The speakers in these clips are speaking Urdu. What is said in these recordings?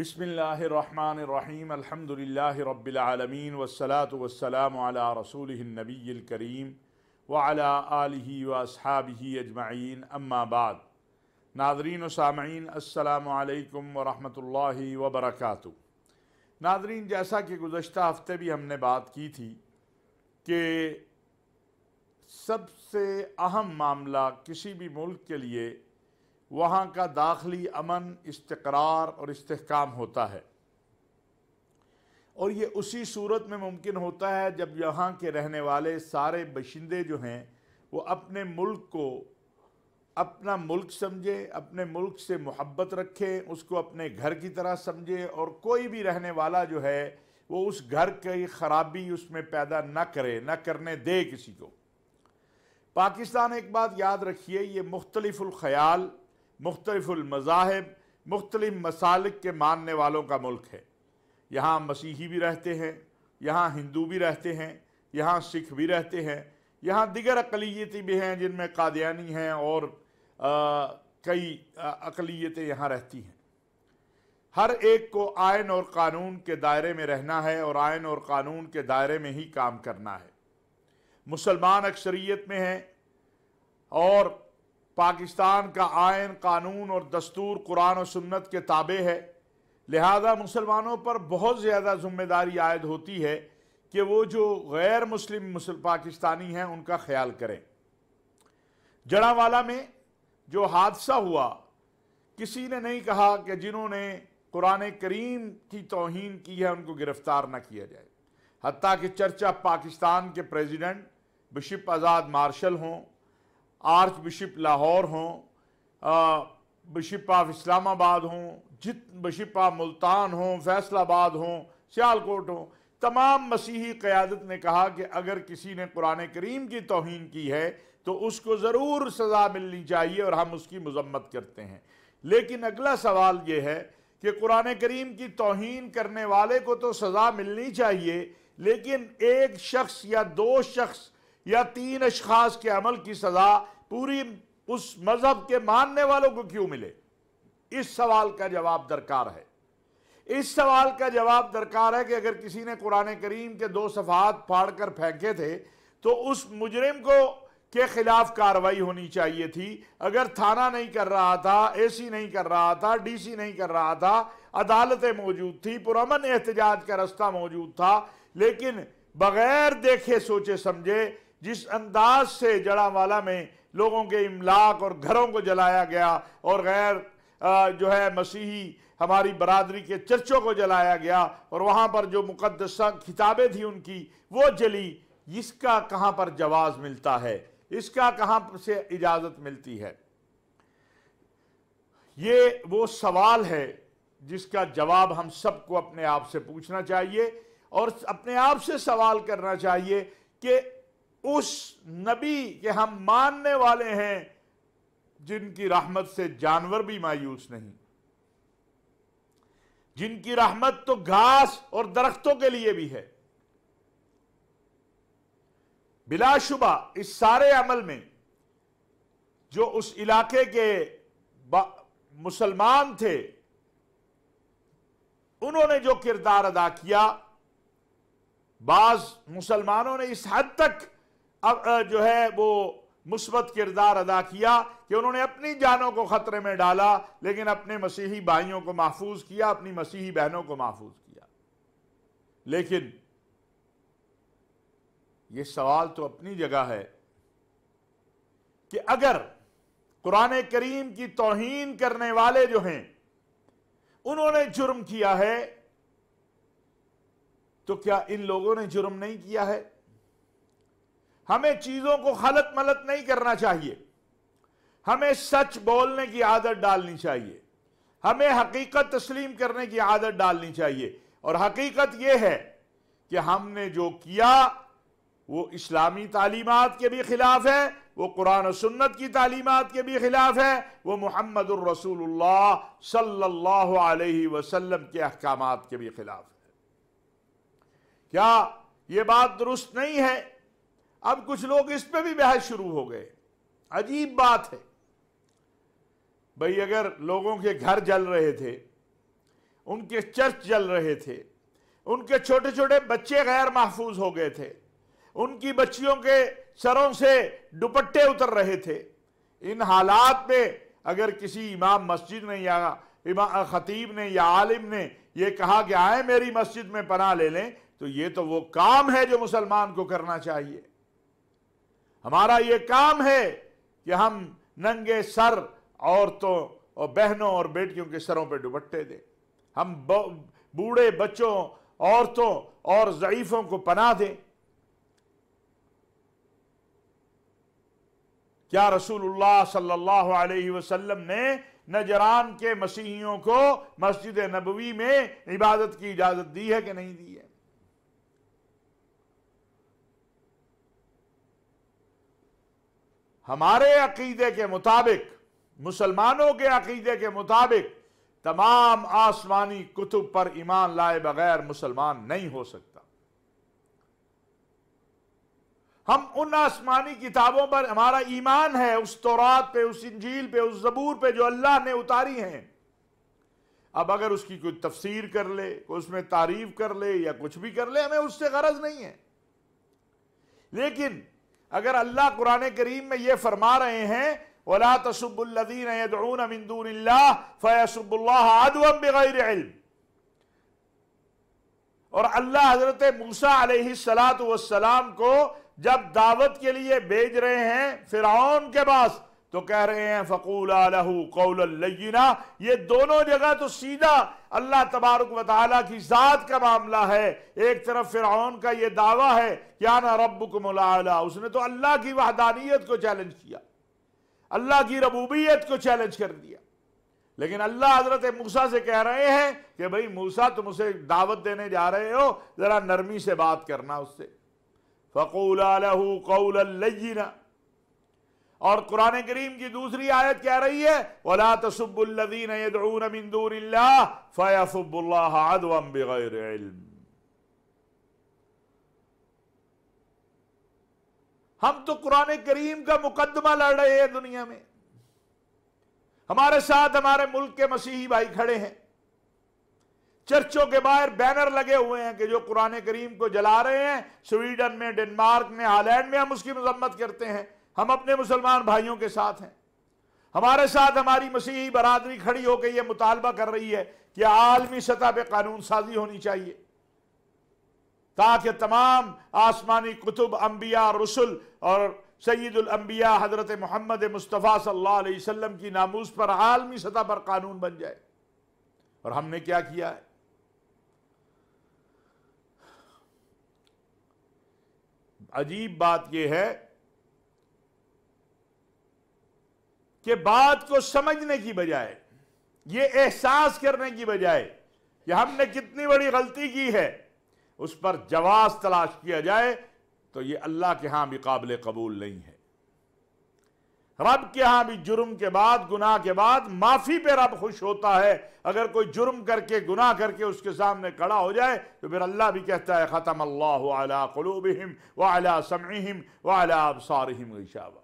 بسم اللہ الرحمن الرحیم الحمد رب العالمین والصلاة والسلام على رسول النبی الکریم وعلى آلہ واصحابہ و اما اجمعین ناظرین و سامعین السلام علیکم ورحمت اللہ وبرکاتہ ناظرین جیسا کہ گزشتہ ہفتے بھی ہم نے بات کی تھی کہ سب سے اہم معاملہ کسی بھی ملک کے لیے وہاں کا داخلی امن استقرار اور استحکام ہوتا ہے اور یہ اسی صورت میں ممکن ہوتا ہے جب یہاں کے رہنے والے سارے بشندے جو ہیں وہ اپنے ملک کو اپنا ملک سمجھے اپنے ملک سے محبت رکھے اس کو اپنے گھر کی طرح سمجھے اور کوئی بھی رہنے والا جو ہے وہ اس گھر کی خرابی اس میں پیدا نہ کرے نہ کرنے دے کسی کو پاکستان ایک بات یاد رکھیے یہ مختلف الخیال مختلف المذاہب مختلف مسالک کے ماننے والوں کا ملک ہے یہاں مسیحی بھی رہتے ہیں یہاں ہندو بھی رہتے ہیں یہاں سکھ بھی رہتے ہیں یہاں دیگر اقلیتی بھی ہیں جن میں قادیانی ہیں اور کئی اقلیتیں یہاں رہتی ہیں ہر ایک کو آئین اور قانون کے دائرے میں رہنا ہے اور آئین اور قانون کے دائرے میں ہی کام کرنا ہے مسلمان اکثریت میں ہیں اور پاکستان کا آئین قانون اور دستور قرآن و سنت کے تابع ہے لہذا مسلمانوں پر بہت زیادہ ذمہ داری عائد ہوتی ہے کہ وہ جو غیر مسلم پاکستانی ہیں ان کا خیال کریں جڑا والا میں جو حادثہ ہوا کسی نے نہیں کہا کہ جنہوں نے قرآن کریم کی توہین کی ہے ان کو گرفتار نہ کیا جائے حتیٰ کہ چرچا پاکستان کے پریزیڈنٹ بشپ آزاد مارشل ہوں آرچ بشپ لاہور ہوں بشپ آف اسلام آباد ہوں جت بشپ آف ملتان ہوں فیصل آباد ہوں سیالکوٹ ہوں تمام مسیحی قیادت نے کہا کہ اگر کسی نے قرآن کریم کی توہین کی ہے تو اس کو ضرور سزا ملنی چاہیے اور ہم اس کی مذمت کرتے ہیں لیکن اگلا سوال یہ ہے کہ قرآن کریم کی توہین کرنے والے کو تو سزا ملنی چاہیے لیکن ایک شخص یا دو شخص یا تین اشخاص کے عمل کی سزا پوری اس مذہب کے ماننے والوں کو کیوں ملے اس سوال کا جواب درکار ہے اس سوال کا جواب درکار ہے کہ اگر کسی نے قرآن کریم کے دو صفحات پھاڑ کر پھینکے تھے تو اس مجرم کو کے خلاف کاروائی ہونی چاہیے تھی اگر تھانہ نہیں کر رہا تھا اے سی نہیں کر رہا تھا ڈی سی نہیں کر رہا تھا عدالتیں موجود تھی پرامن احتجاج کا رستہ موجود تھا لیکن بغیر دیکھے سوچے سمجھے جس انداز سے جڑا والا میں لوگوں کے املاک اور گھروں کو جلایا گیا اور غیر جو ہے مسیحی ہماری برادری کے چرچوں کو جلایا گیا اور وہاں پر جو مقدسہ کتابیں تھیں ان کی وہ جلی اس کا کہاں پر جواز ملتا ہے اس کا کہاں سے اجازت ملتی ہے یہ وہ سوال ہے جس کا جواب ہم سب کو اپنے آپ سے پوچھنا چاہیے اور اپنے آپ سے سوال کرنا چاہیے کہ اس نبی کے ہم ماننے والے ہیں جن کی رحمت سے جانور بھی مایوس نہیں جن کی رحمت تو گھاس اور درختوں کے لیے بھی ہے بلا شبہ اس سارے عمل میں جو اس علاقے کے مسلمان تھے انہوں نے جو کردار ادا کیا بعض مسلمانوں نے اس حد تک جو ہے وہ مثبت کردار ادا کیا کہ انہوں نے اپنی جانوں کو خطرے میں ڈالا لیکن اپنے مسیحی بھائیوں کو محفوظ کیا اپنی مسیحی بہنوں کو محفوظ کیا لیکن یہ سوال تو اپنی جگہ ہے کہ اگر قرآن کریم کی توہین کرنے والے جو ہیں انہوں نے جرم کیا ہے تو کیا ان لوگوں نے جرم نہیں کیا ہے ہمیں چیزوں کو خلط ملط نہیں کرنا چاہیے ہمیں سچ بولنے کی عادت ڈالنی چاہیے ہمیں حقیقت تسلیم کرنے کی عادت ڈالنی چاہیے اور حقیقت یہ ہے کہ ہم نے جو کیا وہ اسلامی تعلیمات کے بھی خلاف ہے وہ قرآن و سنت کی تعلیمات کے بھی خلاف ہے وہ محمد الرسول اللہ صلی اللہ علیہ وسلم کے احکامات کے بھی خلاف ہے کیا یہ بات درست نہیں ہے اب کچھ لوگ اس پہ بھی بحث شروع ہو گئے عجیب بات ہے بھئی اگر لوگوں کے گھر جل رہے تھے ان کے چرچ جل رہے تھے ان کے چھوٹے چھوٹے بچے غیر محفوظ ہو گئے تھے ان کی بچیوں کے سروں سے دوپٹے اتر رہے تھے ان حالات میں اگر کسی امام مسجد نے یا خطیب نے یا عالم نے یہ کہا کہ آئیں میری مسجد میں پناہ لے لیں تو یہ تو وہ کام ہے جو مسلمان کو کرنا چاہیے ہمارا یہ کام ہے کہ ہم ننگے سر عورتوں اور بہنوں اور بیٹیوں کے سروں پہ ڈبٹے دیں ہم بوڑھے بچوں عورتوں اور ضعیفوں کو پناہ دیں کیا رسول اللہ صلی اللہ علیہ وسلم نے نجران کے مسیحیوں کو مسجد نبوی میں عبادت کی اجازت دی ہے کہ نہیں دی ہے ہمارے عقیدے کے مطابق مسلمانوں کے عقیدے کے مطابق تمام آسمانی کتب پر ایمان لائے بغیر مسلمان نہیں ہو سکتا ہم ان آسمانی کتابوں پر ہمارا ایمان ہے اس تورات پہ اس انجیل پہ اس زبور پہ جو اللہ نے اتاری ہیں اب اگر اس کی کوئی تفسیر کر لے کوئی اس میں تعریف کر لے یا کچھ بھی کر لے ہمیں اس سے غرض نہیں ہے لیکن اگر اللہ قرآن کریم میں یہ فرما رہے ہیں وَلَا تَسُبُّ الَّذِينَ يَدْعُونَ مِن دُونِ اللَّهِ فَيَسُبُّ اللَّهَ عَدْوًا بِغَيْرِ عِلْمِ اور اللہ حضرت موسیٰ علیہ السلام کو جب دعوت کے لیے بیج رہے ہیں فرعون کے باس تو کہہ رہے ہیں فقول اللح کو یہ دونوں جگہ تو سیدھا اللہ تبارک و تعالیٰ کی ذات کا معاملہ ہے ایک طرف فرعون کا یہ دعویٰ ہے کیا نا رب اس نے تو اللہ کی وحدانیت کو چیلنج کیا اللہ کی ربوبیت کو چیلنج کر دیا لیکن اللہ حضرت موسا سے کہہ رہے ہیں کہ بھائی موسا تم اسے دعوت دینے جا رہے ہو ذرا نرمی سے بات کرنا اس سے فقول لَهُ قَوْلَ اللَّيِّنَا اور قرآن کریم کی دوسری آیت کہہ رہی ہے وَلَا تَسُبُّ الَّذِينَ يَدْعُونَ مِن دُونِ اللَّهِ فَيَسُبُّ اللَّهَ عَدْوًا بِغَيْرِ ہم تو قرآن کریم کا مقدمہ لڑ رہے ہیں دنیا میں ہمارے ساتھ ہمارے ملک کے مسیحی بھائی کھڑے ہیں چرچوں کے باہر بینر لگے ہوئے ہیں کہ جو قرآن کریم کو جلا رہے ہیں سویڈن میں ڈنمارک میں ہالینڈ میں ہم اس کی مذمت کرتے ہیں ہم اپنے مسلمان بھائیوں کے ساتھ ہیں ہمارے ساتھ ہماری مسیحی برادری کھڑی ہو کے یہ مطالبہ کر رہی ہے کہ عالمی سطح پہ قانون سازی ہونی چاہیے تاکہ تمام آسمانی کتب انبیاء رسل اور سید الانبیاء حضرت محمد مصطفیٰ صلی اللہ علیہ وسلم کی ناموز پر عالمی سطح پر قانون بن جائے اور ہم نے کیا کیا ہے عجیب بات یہ ہے کہ بات کو سمجھنے کی بجائے یہ احساس کرنے کی بجائے کہ ہم نے کتنی بڑی غلطی کی ہے اس پر جواز تلاش کیا جائے تو یہ اللہ کے ہاں بھی قابل قبول نہیں ہے رب کے ہاں بھی جرم کے بعد گناہ کے بعد معافی پہ رب خوش ہوتا ہے اگر کوئی جرم کر کے گناہ کر کے اس کے سامنے کڑا ہو جائے تو پھر اللہ بھی کہتا ہے ختم اللہ علی قلوبہم وعلی وعلی سمعہم ابصارہم غشاوہ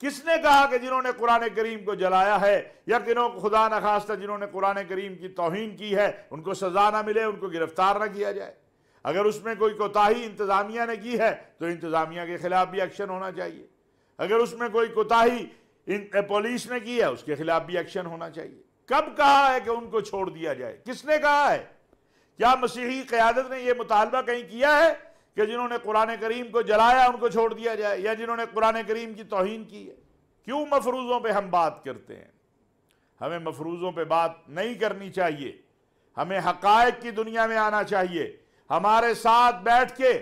کس نے کہا کہ جنہوں نے قرآن کریم کو جلایا ہے یا کنوں خدا نخواستہ جنہوں نے قرآن کریم کی توہین کی ہے ان کو سزا نہ ملے ان کو گرفتار نہ کیا جائے اگر اس میں کوئی کوتاہی انتظامیہ نے کی ہے تو انتظامیہ کے خلاف بھی ایکشن ہونا چاہیے اگر اس میں کوئی کوتاہی پولیس نے کی ہے اس کے خلاف بھی ایکشن ہونا چاہیے کب کہا ہے کہ ان کو چھوڑ دیا جائے کس نے کہا ہے کیا مسیحی قیادت نے یہ مطالبہ کہیں کیا ہے کہ جنہوں نے قرآن کریم کو جلایا ان کو چھوڑ دیا جائے یا جنہوں نے قرآن کریم کی توہین کی ہے کیوں مفروضوں پہ ہم بات کرتے ہیں ہمیں مفروضوں پہ بات نہیں کرنی چاہیے ہمیں حقائق کی دنیا میں آنا چاہیے ہمارے ساتھ بیٹھ کے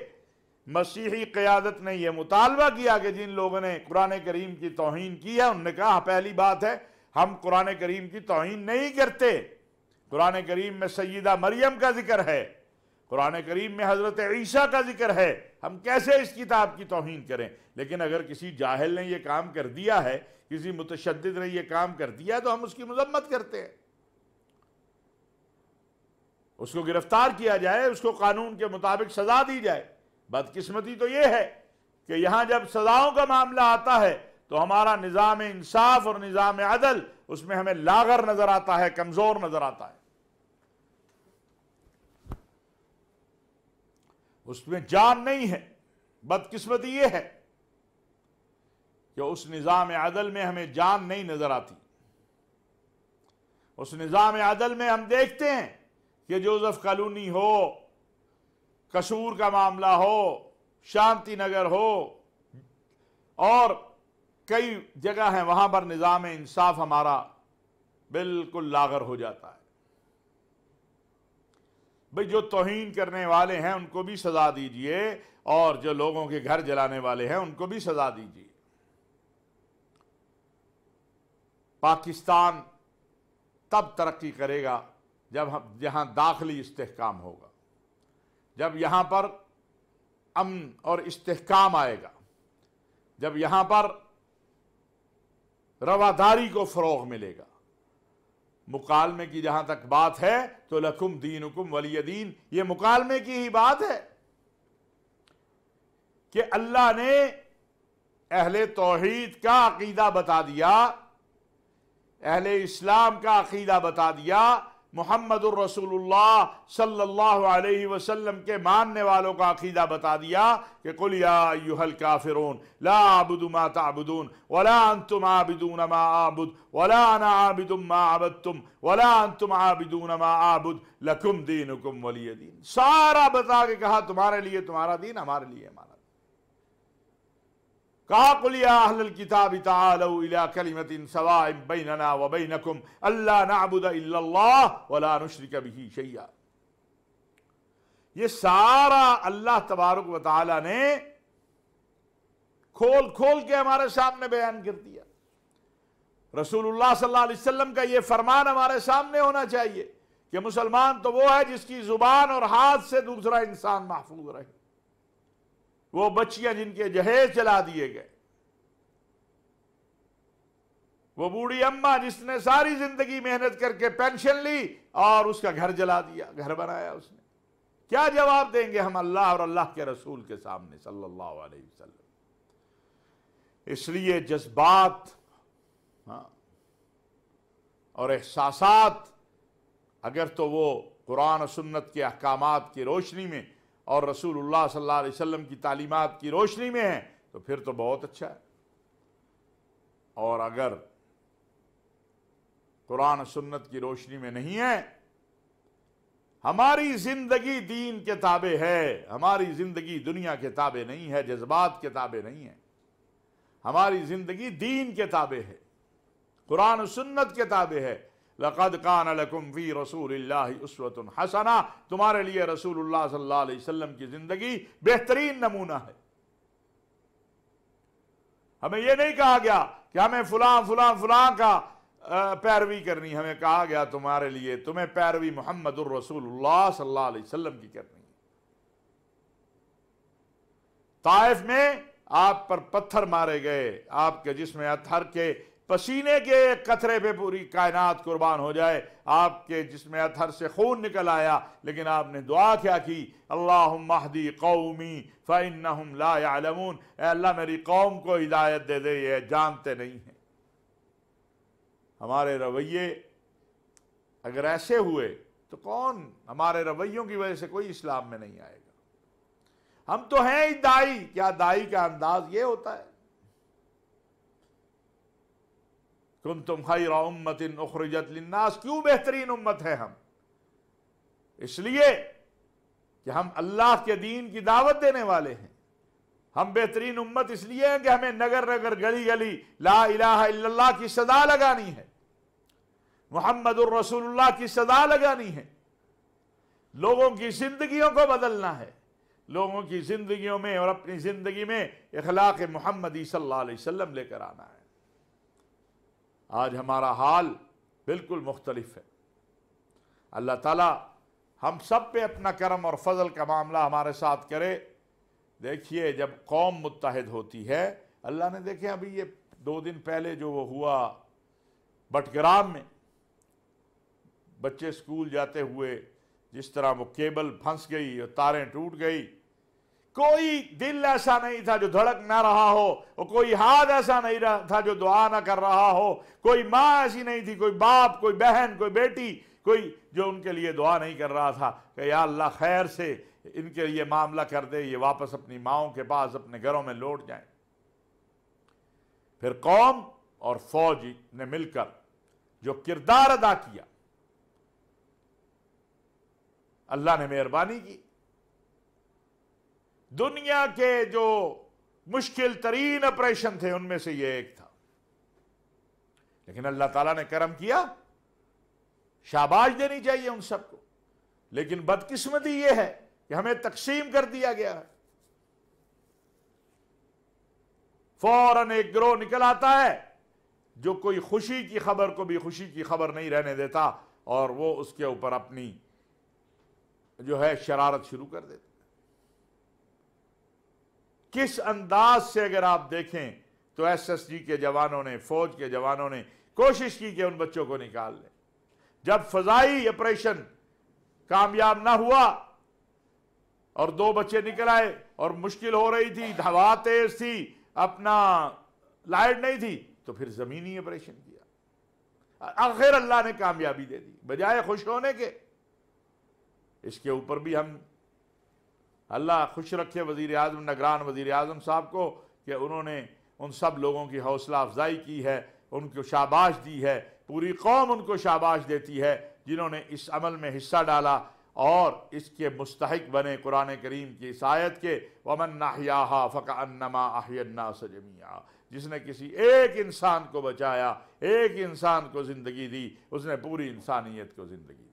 مسیحی قیادت نے یہ مطالبہ کیا کہ جن لوگوں نے قرآن کریم کی توہین کی ہے ان نے کہا ہاں، پہلی بات ہے ہم قرآن کریم کی توہین نہیں کرتے قرآن کریم میں سیدہ مریم کا ذکر ہے قرآن کریم میں حضرت عیسیٰ کا ذکر ہے ہم کیسے اس کتاب کی توہین کریں لیکن اگر کسی جاہل نے یہ کام کر دیا ہے کسی متشدد نے یہ کام کر دیا ہے تو ہم اس کی مذمت کرتے ہیں اس کو گرفتار کیا جائے اس کو قانون کے مطابق سزا دی جائے بدقسمتی تو یہ ہے کہ یہاں جب سزاؤں کا معاملہ آتا ہے تو ہمارا نظام انصاف اور نظام عدل اس میں ہمیں لاغر نظر آتا ہے کمزور نظر آتا ہے اس میں جان نہیں ہے بدقسمتی یہ ہے کہ اس نظام عدل میں ہمیں جان نہیں نظر آتی اس نظام عدل میں ہم دیکھتے ہیں کہ جوزف کالونی ہو کشور کا معاملہ ہو شانتی نگر ہو اور کئی جگہ ہیں وہاں پر نظام انصاف ہمارا بالکل لاغر ہو جاتا ہے بھئی جو توہین کرنے والے ہیں ان کو بھی سزا دیجئے اور جو لوگوں کے گھر جلانے والے ہیں ان کو بھی سزا دیجئے پاکستان تب ترقی کرے گا جب یہاں داخلی استحکام ہوگا جب یہاں پر امن اور استحکام آئے گا جب یہاں پر رواداری کو فروغ ملے گا مکالمے کی جہاں تک بات ہے تو لکھم دین ولی دین یہ مکالمے کی ہی بات ہے کہ اللہ نے اہل توحید کا عقیدہ بتا دیا اہل اسلام کا عقیدہ بتا دیا محمد الرسول اللہ صلی اللہ علیہ وسلم کے ماننے والوں کا عقیدہ بتا دیا کہ قل یا ایوہ الكافرون لا عبد ما تعبدون ولا انتم عابدون ما عابد ولا انا عابد ما عبدتم ولا انتم عابدون ما عابد لکم دینکم ولی دین سارا بتا کے کہا تمہارے لیے تمہارا دین ہمارے لیے ہمارا کہا الکتاب نعبد الا یہ سارا اللہ تبارک و تعالی نے کھول کھول کے ہمارے سامنے بیان کر دیا رسول اللہ صلی اللہ علیہ وسلم کا یہ فرمان ہمارے سامنے ہونا چاہیے کہ مسلمان تو وہ ہے جس کی زبان اور ہاتھ سے دوسرا انسان محفوظ رہے وہ بچیاں جن کے جہیز چلا دیے گئے وہ بوڑھی اماں جس نے ساری زندگی محنت کر کے پینشن لی اور اس کا گھر جلا دیا گھر بنایا اس نے کیا جواب دیں گے ہم اللہ اور اللہ کے رسول کے سامنے صلی اللہ علیہ وسلم اس لیے جذبات ہاں، اور احساسات اگر تو وہ قرآن و سنت کے احکامات کی روشنی میں اور رسول اللہ صلی اللہ علیہ وسلم کی تعلیمات کی روشنی میں ہیں تو پھر تو بہت اچھا ہے اور اگر قرآن سنت کی روشنی میں نہیں ہے ہماری زندگی دین کے تابع ہے ہماری زندگی دنیا کے تابع نہیں ہے جذبات کے تابع نہیں ہے ہماری زندگی دین کے تابع ہے قرآن سنت کے تابع ہے رسول اللہ تمہارے لیے رسول اللہ صلی اللہ علیہ وسلم کی زندگی بہترین نمونہ ہے ہمیں یہ نہیں کہا گیا کہ ہمیں فلاں فلاں فلاں کا پیروی کرنی ہمیں کہا گیا تمہارے لیے تمہیں پیروی محمد الرسول اللہ صلی اللہ علیہ وسلم کی کرنی طائف میں آپ پر پتھر مارے گئے آپ کے جسم کے پسینے کے قطرے پہ پوری کائنات قربان ہو جائے آپ کے جس میں اتھر سے خون نکل آیا لیکن آپ نے دعا کیا کی اللہم مہدی قومی فَإِنَّهُمْ لَا يَعْلَمُونَ اے اللہ میری قوم کو ہدایت دے دے یہ جانتے نہیں ہیں ہمارے رویے اگر ایسے ہوئے تو کون ہمارے رویوں کی وجہ سے کوئی اسلام میں نہیں آئے گا ہم تو ہیں ہی دائی کیا دائی کا انداز یہ ہوتا ہے تم تم خیر ان اخرجت للناس کیوں بہترین امت ہے ہم اس لیے کہ ہم اللہ کے دین کی دعوت دینے والے ہیں ہم بہترین امت اس لیے ہیں کہ ہمیں نگر نگر گلی گلی لا الہ الا اللہ کی صدا لگانی ہے محمد الرسول اللہ کی صدا لگانی ہے لوگوں کی زندگیوں کو بدلنا ہے لوگوں کی زندگیوں میں اور اپنی زندگی میں اخلاق محمدی صلی اللہ علیہ وسلم لے کر آنا ہے آج ہمارا حال بالکل مختلف ہے اللہ تعالیٰ ہم سب پہ اپنا کرم اور فضل کا معاملہ ہمارے ساتھ کرے دیکھیے جب قوم متحد ہوتی ہے اللہ نے دیکھے ابھی یہ دو دن پہلے جو وہ ہوا بٹگرام میں بچے اسکول جاتے ہوئے جس طرح وہ کیبل پھنس گئی اور تاریں ٹوٹ گئی کوئی دل ایسا نہیں تھا جو دھڑک نہ رہا ہو کوئی ہاتھ ایسا نہیں تھا جو دعا نہ کر رہا ہو کوئی ماں ایسی نہیں تھی کوئی باپ کوئی بہن کوئی بیٹی کوئی جو ان کے لیے دعا نہیں کر رہا تھا کہ یا اللہ خیر سے ان کے لیے معاملہ کر دے یہ واپس اپنی ماؤں کے پاس اپنے گھروں میں لوٹ جائیں پھر قوم اور فوج نے مل کر جو کردار ادا کیا اللہ نے مہربانی کی دنیا کے جو مشکل ترین اپریشن تھے ان میں سے یہ ایک تھا لیکن اللہ تعالیٰ نے کرم کیا شاباش دینی چاہیے ان سب کو لیکن بدقسمتی یہ ہے کہ ہمیں تقسیم کر دیا گیا ہے فوراً ایک گروہ نکل آتا ہے جو کوئی خوشی کی خبر کو بھی خوشی کی خبر نہیں رہنے دیتا اور وہ اس کے اوپر اپنی جو ہے شرارت شروع کر دیتا کس انداز سے اگر آپ دیکھیں تو ایس ایس جی کے جوانوں نے فوج کے جوانوں نے کوشش کی کہ ان بچوں کو نکال لیں جب فضائی آپریشن کامیاب نہ ہوا اور دو بچے نکل آئے اور مشکل ہو رہی تھی دھوا تیز تھی اپنا لائٹ نہیں تھی تو پھر زمینی آپریشن کیا آخر اللہ نے کامیابی دے دی بجائے خوش ہونے کے اس کے اوپر بھی ہم اللہ خوش رکھے وزیر اعظم نگران وزیر اعظم صاحب کو کہ انہوں نے ان سب لوگوں کی حوصلہ افزائی کی ہے ان کو شاباش دی ہے پوری قوم ان کو شاباش دیتی ہے جنہوں نے اس عمل میں حصہ ڈالا اور اس کے مستحق بنے قرآن کریم کی اس آیت کے ومن فق انما آہ سجمیا جس نے کسی ایک انسان کو بچایا ایک انسان کو زندگی دی اس نے پوری انسانیت کو زندگی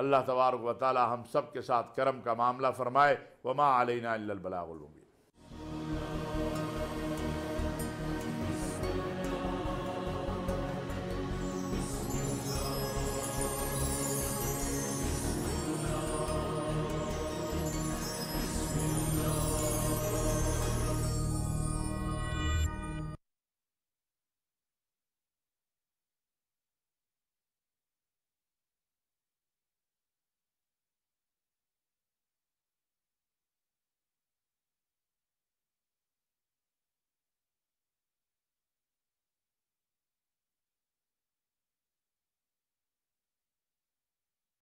اللہ تبارک و تعالیٰ ہم سب کے ساتھ کرم کا معاملہ فرمائے وما علینا الا البلاغ المبین